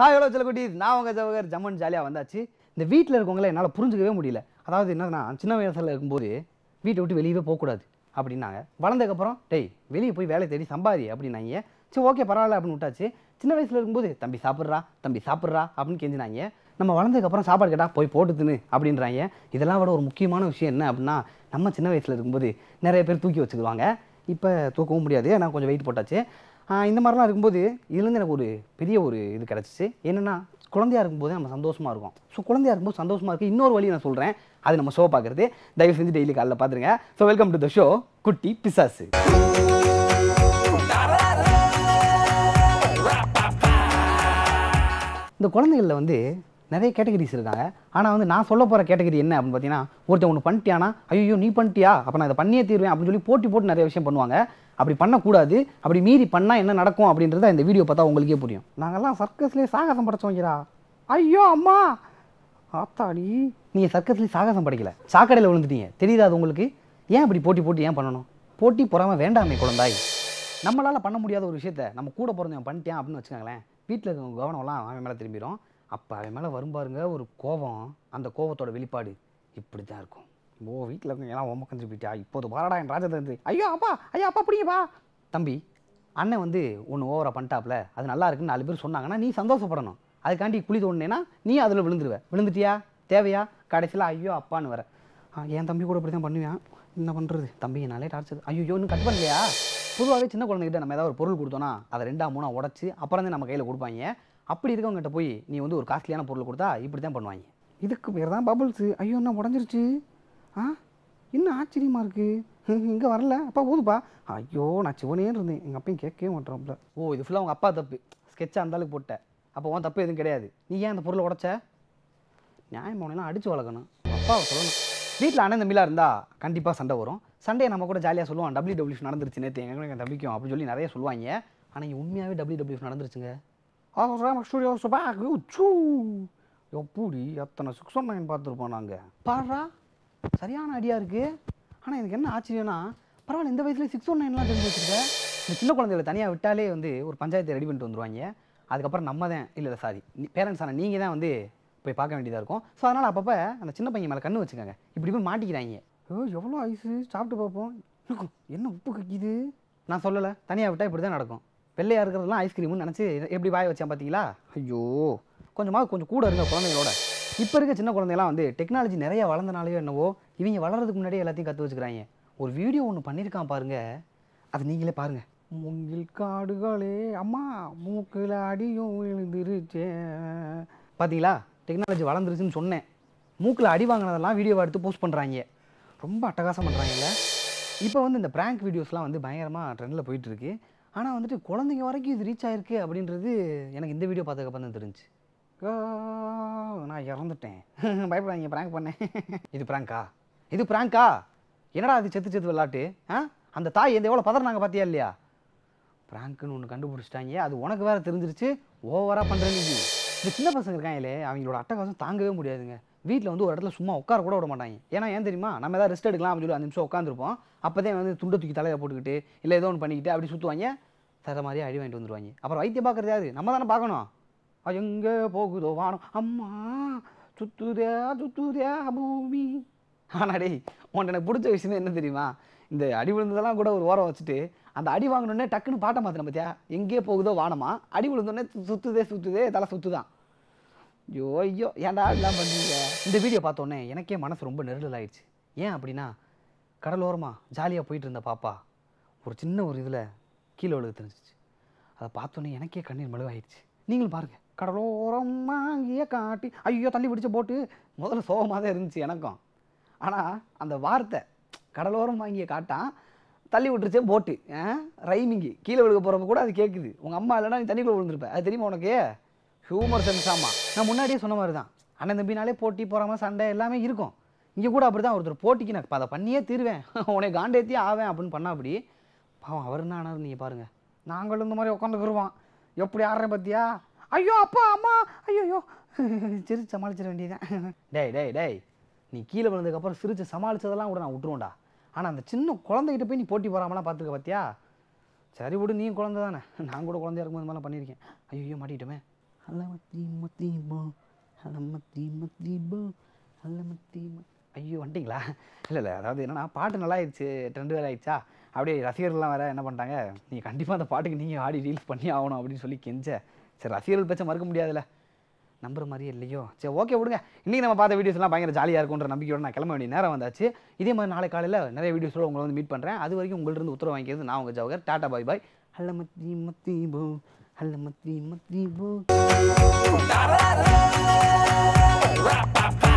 Hi hello செல்லக்குட்டி நான் உங்கள் ஜவகர் ஜம்மன் ஜாலியாக வந்தாச்சு இந்த வீட்டில் இருக்கவங்கள என்னால் புரிஞ்சிக்கவே முடியல அதாவது என்னதுன்னா சின்ன வயசில் இருக்கும்போது வீட்டை விட்டு வெளியவே போகக்கூடாது அப்படின்னாங்க வளர்ந்ததுக்கப்புறம் டேய் வெளியே போய் வேலை தேடி சம்பாதி அப்படின்னாங்க சரி ஓகே பரவாயில்ல அப்படின்னு விட்டாச்சு சின்ன வயசில் இருக்கும்போது தம்பி சாப்பிட்றா தம்பி சாப்பிட்றா அப்படின்னு கேஞ்சினாங்க நம்ம வளர்ந்ததுக்கப்புறம் சாப்பாடு கேட்டால் போய் போட்டுதுன்னு அப்படின்றாங்க இதெல்லாம் விட ஒரு முக்கியமான விஷயம் என்ன அப்படின்னா நம்ம சின்ன வயசில் இருக்கும்போது நிறைய பேர் தூக்கி வச்சுக்குவாங்க இப்போ தூக்கவும் முடியாது ஏன்னா கொஞ்சம் வெயிட் போட்டாச்சு இந்த மாதிரிலாம் இருக்கும்போது இதுலேருந்து எனக்கு ஒரு பெரிய ஒரு இது கிடச்சிச்சு என்னென்னா குழந்தையாக இருக்கும்போது நம்ம சந்தோஷமாக இருக்கும் ஸோ குழந்தையாக இருக்கும்போது சந்தோஷமாக இருக்குது இன்னொரு வழி நான் சொல்கிறேன் அது நம்ம ஷோ பார்க்குறது தயவு செஞ்சு டெய்லி காலையில் பார்த்துருங்க so welcome to the show குட்டி பிசாசு இந்த குழந்தைகளில் வந்து நிறைய கேட்டகரிஸ் இருக்காங்க ஆனால் வந்து நான் சொல்ல போகிற கேட்டகரி என்ன அப்படின்னு பார்த்தீங்கன்னா ஒருத்தன் ஒன்று பண்ணிட்டியானா ஐயோ நீ பண்ணிட்டியா அப்போ நான் இதை பண்ணியே தீர்வேன் அப்படின்னு சொல்லி போட்டி போட்டு நிறைய விஷயம் பண்ணுவாங்க அப்படி பண்ணக்கூடாது அப்படி மீறி பண்ணால் என்ன நடக்கும் அப்படின்றத இந்த வீடியோ பார்த்தா உங்களுக்கே புரியும் நாங்கள்லாம் சர்க்கஸ்லேயே சாகசம் படைச்சோங்கிறா ஐயோ அம்மா ஆத்தாடி நீங்கள் சர்க்கஸ்லேயே சாகசம் படைக்கல சாக்கடையில் விழுந்துட்டீங்க தெரியுதா அது உங்களுக்கு ஏன் அப்படி போட்டி போட்டு ஏன் பண்ணணும் போட்டி பொறாமல் வேண்டாமே குழந்தாய் நம்மளால் பண்ண முடியாத ஒரு விஷயத்த நம்ம கூட பிறந்தவன் பண்ணிட்டேன் அப்படின்னு வச்சுக்கோங்களேன் வீட்டில் இருக்கிறவங்க கவனம்லாம் அவன் மேலே திரும்பிடும் அப்போ அவன் மேலே வரும் பாருங்க ஒரு கோபம் அந்த கோபத்தோட வெளிப்பாடு இப்படி தான் இருக்கும் ஓ வீட்டில் இருக்கவங்க எல்லாம் ஒம்பக்கந்து போயிட்டா இப்போது பாராடா என் தந்து ஐயோ அப்பா ஐயா அப்பா பிடிங்கப்பா தம்பி அண்ணன் வந்து ஒன்று ஓவராக பண்ணிட்டாப்ல அது நல்லா இருக்குன்னு நாலு பேர் சொன்னாங்கன்னா நீ சந்தோஷப்படணும் அதுக்காண்டி குழி தோணுனேன்னா நீ அதில் விழுந்துருவ விழுந்துட்டியா தேவையா கடைசியில் ஐயோ அப்பான்னு வர என் தம்பி கூட இப்படி தான் பண்ணுவேன் என்ன பண்ணுறது என்னாலே டார்ச்சர் ஐயோ இன்னும் கட் பண்ணலையா பொதுவாகவே சின்ன குழந்தைகிட்ட நம்ம ஏதாவது ஒரு பொருள் கொடுத்தோன்னா அதை ரெண்டாம் மூணாக உடச்சி அப்புறம் தான் நம்ம கையில் கொடுப்பாங்க அப்படி இருக்கவங்ககிட்ட போய் நீ வந்து ஒரு காஸ்ட்லியான பொருள் கொடுத்தா இப்படி தான் பண்ணுவாங்க இதுக்கு பேர் தான் பபுள்ஸு ஐயோ என்ன உடஞ்சிருச்சு ஆ இன்னும் ஆச்சரியமாக இருக்குது இங்கே வரல அப்பா ஊதுப்பா ஐயோ நான் சிவனேன்னு இருந்தேன் எங்கள் அப்பையும் கேட்கவே மாட்டோம்ல ஓ இது ஃபுல்லாக உங்கள் அப்பா தப்பு ஸ்கெட்சாக இருந்தாலும் போட்டேன் அப்போ உன் தப்பு எதுவும் கிடையாது நீ ஏன் அந்த பொருளை உடச்ச நியாயமானலாம் அடித்து வளர்க்கணும் அப்பாவை சொல்லணும் வீட்டில் அண்ணன் தம்பிலாம் இருந்தால் கண்டிப்பாக சண்டை வரும் சண்டையை நம்ம கூட ஜாலியாக சொல்லுவோம் டபிள்யூ டபிள்யூ நடந்துருச்சு நேற்று எங்கே தம்பிக்கும் அப்படின்னு சொல்லி நிறைய சொல்லுவாங்க ஆனால் உண்மையாகவே டபிள்யூ டபிள்யூ நடந்துருச்சுங்க அவர் ராமஸ்டூடியோ சுபாக் உச்சூ எப்படி எத்தனை சிக்ஸ் ஒன் நைன் பார்த்துருப்போம் நாங்கள் பாடுறா சரியான ஐடியா இருக்குது ஆனால் எனக்கு என்ன ஆச்சரியம்னா பரவாயில்ல இந்த வயசுலேயே சிக்ஸ் ஒன் oh நைன்லாம் தெரிஞ்சு வச்சுருக்கேன் இந்த சின்ன குழந்தைகளை தனியாக விட்டாலே வந்து ஒரு பஞ்சாயத்தை ரெடி பண்ணிட்டு வந்துருவாங்க அதுக்கப்புறம் நம்ம தான் இல்லை இல்லை சாரி பேரண்ட்ஸ் ஆனால் நீங்கள் தான் வந்து போய் பார்க்க வேண்டியதாக இருக்கும் ஸோ அதனால் அப்பப்போ அந்த சின்ன பையன் மேலே கண்ணு வச்சுக்கோங்க இப்படி போய் மாட்டிக்கிறாங்க ஓ எவ்வளோ ஐஸு சாப்பிட்டு பார்ப்போம் என்ன உப்பு கக்கிது நான் சொல்லலை தனியாக விட்டால் இப்படி தான் நடக்கும் வெள்ளையாக இருக்கிறதுலாம் ஐஸ்கிரீம்னு நினச்சி எப்படி வாய வச்சேன் பார்த்தீங்களா ஐயோ கொஞ்சமாக கொஞ்சம் கூட இருந்த குழந்தைகளோட இப்போ இருக்க சின்ன குழந்தைலாம் வந்து டெக்னாலஜி நிறைய வளர்ந்தனாலேயோ என்னவோ இவங்க வளர்கிறதுக்கு முன்னாடியே எல்லாத்தையும் கற்று வச்சுக்கிறாங்க ஒரு வீடியோ ஒன்று பண்ணியிருக்கான் பாருங்கள் அது நீங்களே பாருங்கள் முங்கில் காடுகளே அம்மா மூக்கில் அடியும் விழுந்துருச்சே பார்த்தீங்களா டெக்னாலஜி வளர்ந்துருச்சுன்னு சொன்னேன் மூக்கில் அடி வாங்கினதெல்லாம் வீடியோவை எடுத்து போஸ்ட் பண்ணுறாங்க ரொம்ப அட்டகாசம் பண்ணுறாங்கல்ல இப்போ வந்து இந்த ப்ராங்க் வீடியோஸ்லாம் வந்து பயங்கரமாக ட்ரெண்டில் போயிட்டுருக்கு ஆனால் வந்துட்டு குழந்தைங்க வரைக்கும் இது ரீச் ஆயிருக்கு அப்படின்றது எனக்கு இந்த வீடியோ பார்த்ததுக்கப்புறம் தான் தெரிஞ்சு நான் இறந்துட்டேன் பயப்படாதீங்க ப்ராங்க் பண்ணேன் இது ப்ராங்க்கா இது ப்ராங்க்கா என்னடா அது செத்து செத்து விளாட்டு ஆ அந்த தாய் எந்த எவ்வளோ நாங்கள் பார்த்தியா இல்லையா ப்ராங்க்குன்னு ஒன்று கண்டுபிடிச்சிட்டாங்க அது உனக்கு வேறு தெரிஞ்சிருச்சு ஓவராக பண்ணுறேன்னு இந்த சின்ன பசங்க இருக்காங்களே அவங்களோட அட்டகாசம் தாங்கவே முடியாதுங்க வீட்டில் வந்து ஒரு இடத்துல சும்மா உட்கார கூட விட மாட்டாங்க ஏன்னா ஏன் தெரியுமா நம்ம ஏதாவது ரெஸ்ட் எடுக்கலாம் அப்படின்னு சொல்லி அஞ்சு நிமிஷம் உட்காந்துருப்போம் தான் வந்து துண்டை தூக்கி தலையை போட்டுக்கிட்டு இல்லை ஏதோ ஒன்று பண்ணிக்கிட்டு அப்படி சுற்றுவாங்க தர மாதிரியே அடி வாங்கிட்டு வந்துடுவாங்க அப்புறம் வைத்தியம் பார்க்குறது நம்ம தானே பார்க்கணும் எங்கே போகுதோ வானம் அம்மா சுத்துதே சுத்துதே பூமி ஆனால் டேய் உன்ட்டு எனக்கு பிடிச்ச விஷயமே என்ன தெரியுமா இந்த அடி விழுந்ததெல்லாம் கூட ஒரு ஓரம் வச்சுட்டு அந்த அடி வாங்கினோடனே டக்குன்னு பாட்டை மாற்றின பார்த்தியா எங்கேயே போகுதோ வானமா அடி விழுந்தோடனே சுற்றுதே சுற்றுதே தலை சுற்றுதான் ஐயோ ஐயோ ஏன்டா இதெல்லாம் பண்ணுவீங்க இந்த வீடியோ பார்த்தோன்னே எனக்கே மனசு ரொம்ப நெருடல் ஆயிடுச்சு ஏன் அப்படின்னா கடலோரமாக ஜாலியாக போயிட்டு இருந்த பாப்பா ஒரு சின்ன ஒரு இதில் கீழே விழுக தெரிஞ்சிச்சு அதை பார்த்தோன்னே எனக்கே கண்ணீர் மழுவாயிடுச்சு நீங்களும் பாருங்கள் கடலோரமாகிய காட்டி ஐயோ தள்ளி பிடிச்ச போட்டு முதல்ல சோகமாக தான் இருந்துச்சு எனக்கும் ஆனால் அந்த வார்த்தை கடலோரம் வாங்கிய காட்டான் தள்ளி விட்டுருச்சே போட்டு ரைமிங்கு கீழே விழுக போகிறப்ப கூட அது கேட்குது உங்கள் அம்மா இல்லைனா நீ தண்ணிக்குள்ளே விழுந்துருப்பேன் அது தெரியுமா உனக்கு ஹியூமர் சென்ஸ் ஆமாம் நான் முன்னாடியே சொன்ன மாதிரி தான் அண்ணன் தம்பினாலே போட்டி போகிறாமல் சண்டை எல்லாமே இருக்கும் இங்கே கூட அப்படி தான் ஒருத்தர் போட்டிக்கு நான் அதை பண்ணியே தீருவேன் உனக்கு காண்டேத்தியே ஆவேன் அப்படின்னு பண்ணால் அப்படி பாவம் அவர் என்ன ஆனார் நீங்கள் பாருங்கள் நாங்களும் இந்த மாதிரி உட்காந்துக்குருவோம் எப்படி ஆடுறேன் பார்த்தியா ஐயோ அப்பா அம்மா ஐயோயோ சிரிச்சு சமாளிச்சிட வேண்டியதான் டேய் டேய் டேய் நீ கீழே விழுந்ததுக்கப்புறம் சிரிச்சு சமாளித்ததெல்லாம் கூட நான் விட்ருவோம்டா ஆனால் அந்த சின்ன குழந்தைகிட்ட போய் நீ போட்டி போகாமலாம் பார்த்துக்க பார்த்தியா சரி விடு நீ குழந்தை தானே நான் கூட குழந்தையா இருக்கும்போது மாதிரிலாம் பண்ணியிருக்கேன் ஐயோ மாட்டிக்கிட்டோமே அல்ல ஐயோ வண்டிங்களா இல்லை இல்லை அதாவது என்னன்னா பாட்டு நல்லா ஆயிடுச்சு ட்ரெண்டு வேலை ஆயிடுச்சா அப்படியே ரசிகர்கள்லாம் வேறு என்ன பண்ணிட்டாங்க நீங்கள் கண்டிப்பாக அந்த பாட்டுக்கு நீங்கள் ஆடி ரீல்ஸ் பண்ணி ஆகணும் அப்படின்னு சொல்லி கெஞ்ச சரி ரசிகர்கள் பேச்ச மறுக்க முடியாதுல்ல நம்புற மாதிரியே இல்லையோ சரி ஓகே விடுங்க இன்றைக்கி நம்ம பார்த்த வீடியோஸ்லாம் பயங்கர ஜாலியாக இருக்கும்ன்ற நம்பிக்கையோட நான் கிளம்ப வேண்டிய நேரம் வந்தாச்சு இதே மாதிரி நாளை காலையில் நிறைய வீடியோஸோட உங்களை வந்து மீட் பண்ணுறேன் அது வரைக்கும் உங்கள்கிட்ட உத்தரவு வாங்கிக்கிறது நான் உங்கள் ஜவகர் டாட்டா பாய் பாய் அல்ல மத்தி மத்தி போ Halamat di magdibog. Tarara! Rapapa!